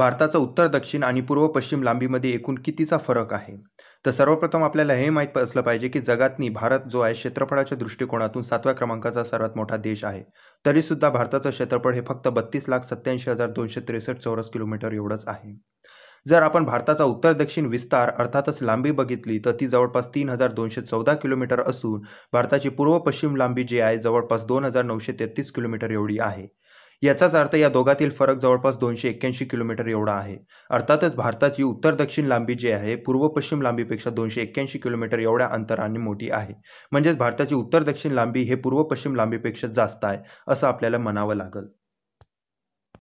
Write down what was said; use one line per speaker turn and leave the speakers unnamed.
भारताचा उत्तर दक्षिण आणि पूर्व पश्चिम लांबीमध्ये एकूण कितीचा फरक आहे तर सर्वप्रथम आपल्याला हे माहीत असलं पाहिजे की जगातनी भारत जो आहे क्षेत्रफळाच्या दृष्टिकोनातून सातव्या क्रमांकाचा सर्वात मोठा देश आहे तरीसुद्धा भारताचं क्षेत्रफळ हे फक्त बत्तीस लाख सत्त्याऐंशी हजार दोनशे त्रेसष्ट चौरस किलोमीटर एवढंच आहे जर आपण भारताचा उत्तर दक्षिण विस्तार अर्थातच लांबी बघितली तर ती जवळपास तीन हजार दोनशे चौदा किलोमीटर असून भारताची पूर्व पश्चिम लांबी जी आहे जवळपास दोन हजार नऊशे तेहतीस किलोमीटर एवढी आहे याचाच अर्थ या दोघातील फरक जवळपास दोनशे एक्क्याऐंशी किलोमीटर एवढा आहे अर्थातच भारताची उत्तर दक्षिण लांबी जी आहे पूर्व पश्चिम लांबीपेक्षा दोनशे एक्क्याऐंशी किलोमीटर एवढ्या अंतराने मोठी आहे म्हणजेच भारताची उत्तर दक्षिण लांबी हे पूर्व पश्चिम लांबीपेक्षा जास्त आहे असं आपल्याला म्हणावं लागेल